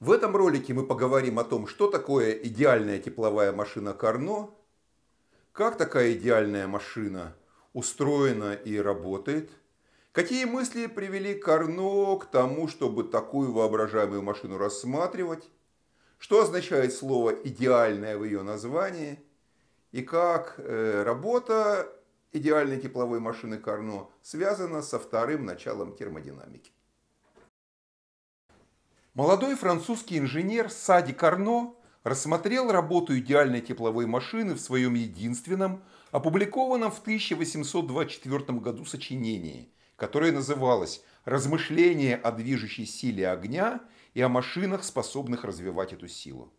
В этом ролике мы поговорим о том, что такое идеальная тепловая машина Карно, как такая идеальная машина устроена и работает, какие мысли привели Карно к тому, чтобы такую воображаемую машину рассматривать, что означает слово «идеальное» в ее названии и как э, работа идеальной тепловой машины Карно связана со вторым началом термодинамики. Молодой французский инженер Сади Карно рассмотрел работу идеальной тепловой машины в своем единственном, опубликованном в 1824 году сочинении, которое называлось «Размышления о движущей силе огня и о машинах, способных развивать эту силу».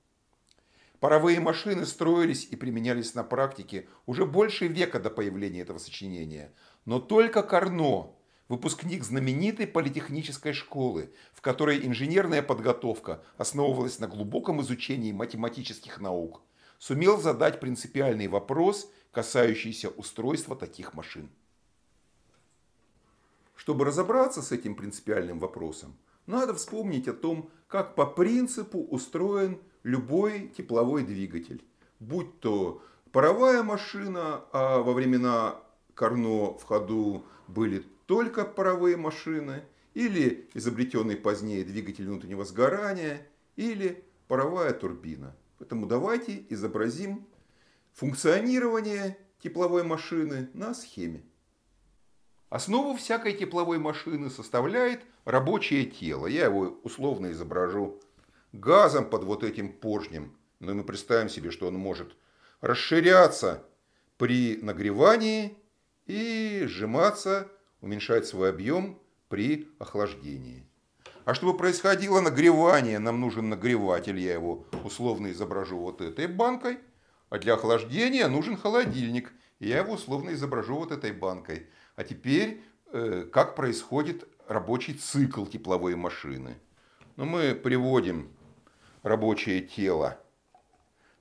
Паровые машины строились и применялись на практике уже больше века до появления этого сочинения, но только Карно выпускник знаменитой политехнической школы, в которой инженерная подготовка основывалась на глубоком изучении математических наук, сумел задать принципиальный вопрос, касающийся устройства таких машин. Чтобы разобраться с этим принципиальным вопросом, надо вспомнить о том, как по принципу устроен любой тепловой двигатель, будь то паровая машина, а во времена Карно в ходу были только паровые машины, или изобретенный позднее двигатель внутреннего сгорания, или паровая турбина. Поэтому давайте изобразим функционирование тепловой машины на схеме. Основу всякой тепловой машины составляет рабочее тело. Я его условно изображу газом под вот этим поршнем. Но мы представим себе, что он может расширяться при нагревании и сжиматься уменьшать свой объем при охлаждении. А чтобы происходило нагревание, нам нужен нагреватель, я его условно изображу вот этой банкой. А для охлаждения нужен холодильник, я его условно изображу вот этой банкой. А теперь, э, как происходит рабочий цикл тепловой машины. Но ну, мы приводим рабочее тело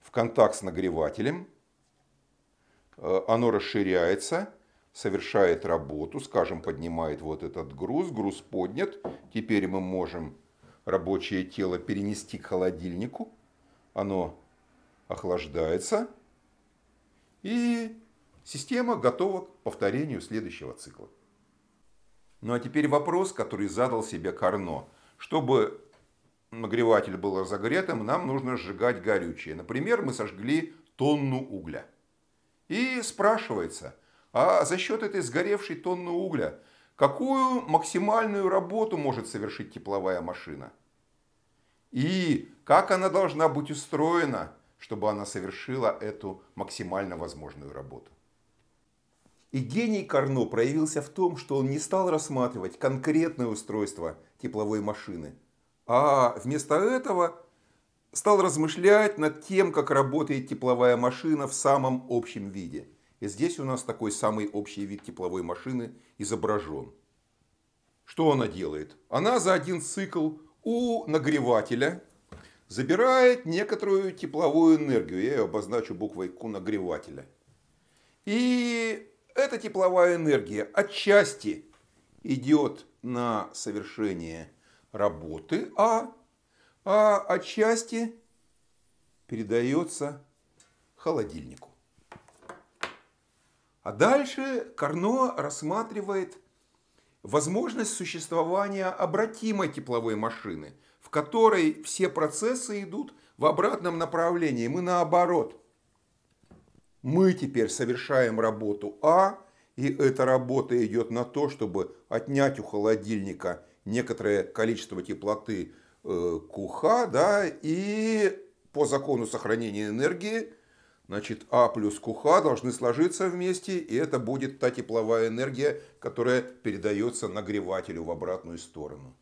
в контакт с нагревателем, э, оно расширяется, совершает работу, скажем, поднимает вот этот груз, груз поднят, теперь мы можем рабочее тело перенести к холодильнику, оно охлаждается, и система готова к повторению следующего цикла. Ну а теперь вопрос, который задал себе Карно. Чтобы нагреватель был разогретым, нам нужно сжигать горючее. Например, мы сожгли тонну угля. И спрашивается – а за счет этой сгоревшей тонны угля. Какую максимальную работу может совершить тепловая машина? И как она должна быть устроена, чтобы она совершила эту максимально возможную работу? И гений Карно проявился в том, что он не стал рассматривать конкретное устройство тепловой машины, а вместо этого стал размышлять над тем, как работает тепловая машина в самом общем виде – и здесь у нас такой самый общий вид тепловой машины изображен. Что она делает? Она за один цикл у нагревателя забирает некоторую тепловую энергию. Я ее обозначу буквой Q нагревателя. И эта тепловая энергия отчасти идет на совершение работы А, а отчасти передается холодильнику. А дальше Карно рассматривает возможность существования обратимой тепловой машины, в которой все процессы идут в обратном направлении, мы наоборот. Мы теперь совершаем работу А, и эта работа идет на то, чтобы отнять у холодильника некоторое количество теплоты э, куха, да, и по закону сохранения энергии Значит, А плюс КУХ должны сложиться вместе, и это будет та тепловая энергия, которая передается нагревателю в обратную сторону.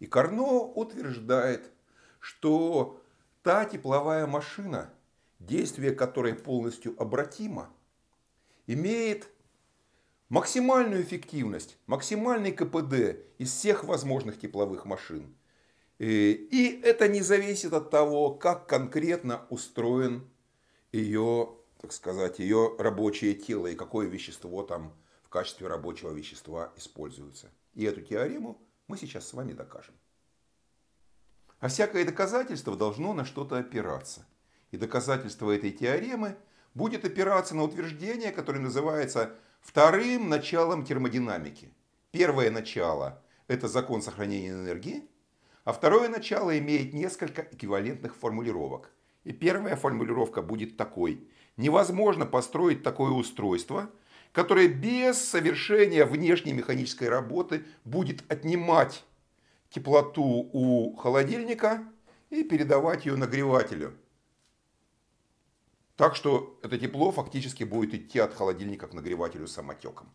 И Карно утверждает, что та тепловая машина, действие которой полностью обратимо, имеет максимальную эффективность, максимальный КПД из всех возможных тепловых машин. Э, и это не зависит от того, как конкретно устроен ее, так сказать, ее рабочее тело и какое вещество там в качестве рабочего вещества используется. И эту теорему мы сейчас с вами докажем. А всякое доказательство должно на что-то опираться. И доказательство этой теоремы будет опираться на утверждение, которое называется вторым началом термодинамики. Первое начало – это закон сохранения энергии, а второе начало имеет несколько эквивалентных формулировок – и первая формулировка будет такой. Невозможно построить такое устройство, которое без совершения внешней механической работы будет отнимать теплоту у холодильника и передавать ее нагревателю. Так что это тепло фактически будет идти от холодильника к нагревателю самотеком.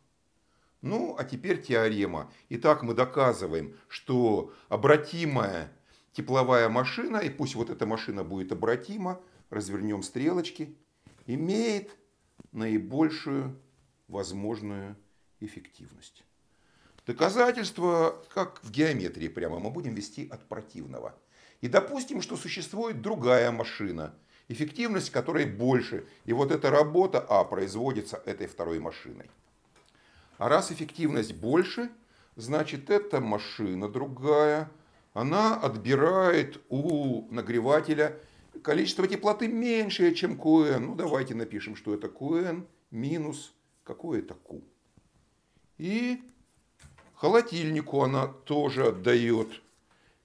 Ну, а теперь теорема. Итак, мы доказываем, что обратимая тепловая машина, и пусть вот эта машина будет обратима, развернем стрелочки, имеет наибольшую возможную эффективность. Доказательство, как в геометрии прямо, мы будем вести от противного. И допустим, что существует другая машина, эффективность которой больше, и вот эта работа А производится этой второй машиной. А раз эффективность больше, значит эта машина другая – она отбирает у нагревателя количество теплоты меньшее, чем Qn, Ну, давайте напишем, что это Qn минус какое то Q. И холодильнику она тоже отдает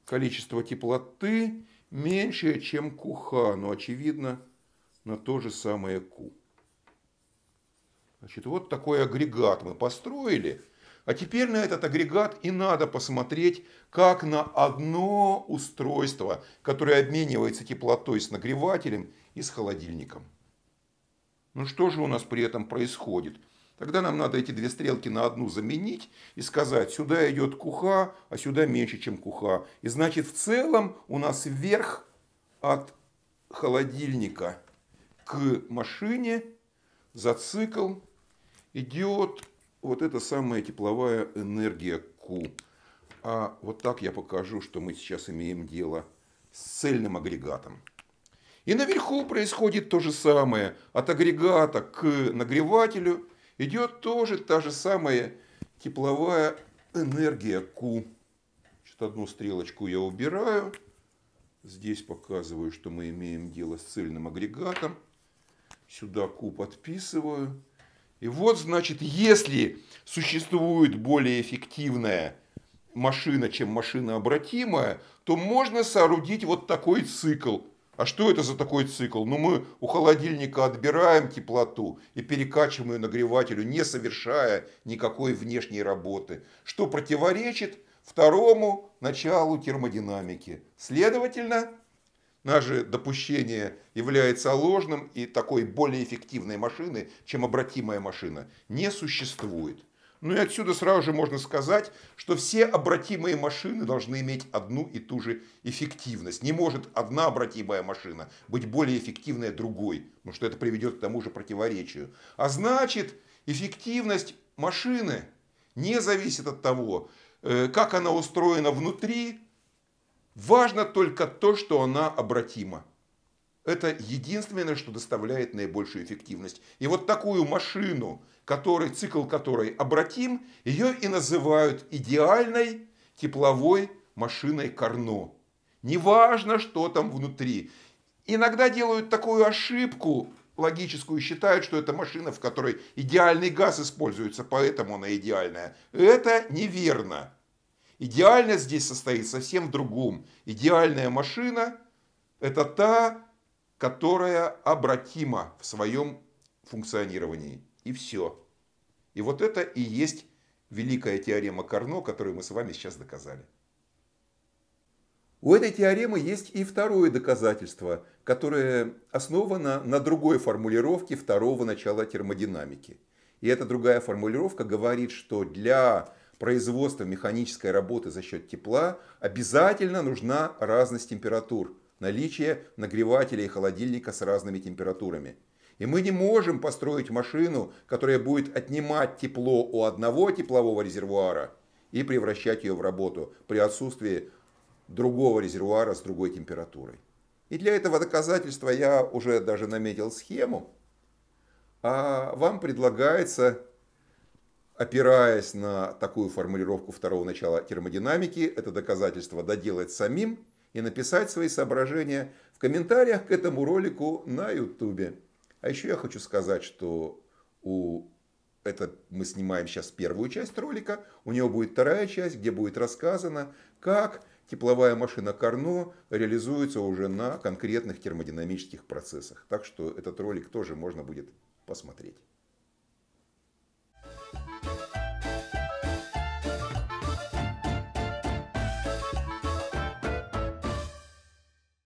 количество теплоты меньшее, чем QH. Но, очевидно, на то же самое Q. Значит, вот такой агрегат мы построили – а теперь на этот агрегат и надо посмотреть, как на одно устройство, которое обменивается теплотой с нагревателем и с холодильником. Ну что же у нас при этом происходит? Тогда нам надо эти две стрелки на одну заменить и сказать, сюда идет куха, а сюда меньше, чем куха. И значит, в целом у нас вверх от холодильника к машине за цикл идет вот это самая тепловая энергия Q. А вот так я покажу, что мы сейчас имеем дело с цельным агрегатом. И наверху происходит то же самое. От агрегата к нагревателю идет тоже та же самая тепловая энергия Q. Значит, одну стрелочку я убираю. Здесь показываю, что мы имеем дело с цельным агрегатом. Сюда Q подписываю. И вот, значит, если существует более эффективная машина, чем машина обратимая, то можно соорудить вот такой цикл. А что это за такой цикл? Ну, мы у холодильника отбираем теплоту и перекачиваем ее нагревателю, не совершая никакой внешней работы, что противоречит второму началу термодинамики. Следовательно, Наше допущение является ложным, и такой более эффективной машины, чем обратимая машина, не существует. Ну и отсюда сразу же можно сказать, что все обратимые машины должны иметь одну и ту же эффективность. Не может одна обратимая машина быть более эффективной другой, потому что это приведет к тому же противоречию. А значит, эффективность машины не зависит от того, э, как она устроена внутри Важно только то, что она обратима. Это единственное, что доставляет наибольшую эффективность. И вот такую машину, который, цикл которой обратим, ее и называют идеальной тепловой машиной Карно. Неважно, что там внутри. Иногда делают такую ошибку логическую, считают, что это машина, в которой идеальный газ используется, поэтому она идеальная. Это неверно. Идеальность здесь состоит совсем в другом. Идеальная машина – это та, которая обратима в своем функционировании. И все. И вот это и есть великая теорема Карно, которую мы с вами сейчас доказали. У этой теоремы есть и второе доказательство, которое основано на другой формулировке второго начала термодинамики. И эта другая формулировка говорит, что для производства механической работы за счет тепла обязательно нужна разность температур, наличие нагревателя и холодильника с разными температурами. И мы не можем построить машину, которая будет отнимать тепло у одного теплового резервуара и превращать ее в работу при отсутствии другого резервуара с другой температурой. И для этого доказательства я уже даже наметил схему. А вам предлагается опираясь на такую формулировку второго начала термодинамики, это доказательство доделать самим и написать свои соображения в комментариях к этому ролику на YouTube. А еще я хочу сказать, что у это мы снимаем сейчас первую часть ролика, у него будет вторая часть, где будет рассказано, как тепловая машина Карно реализуется уже на конкретных термодинамических процессах. Так что этот ролик тоже можно будет посмотреть.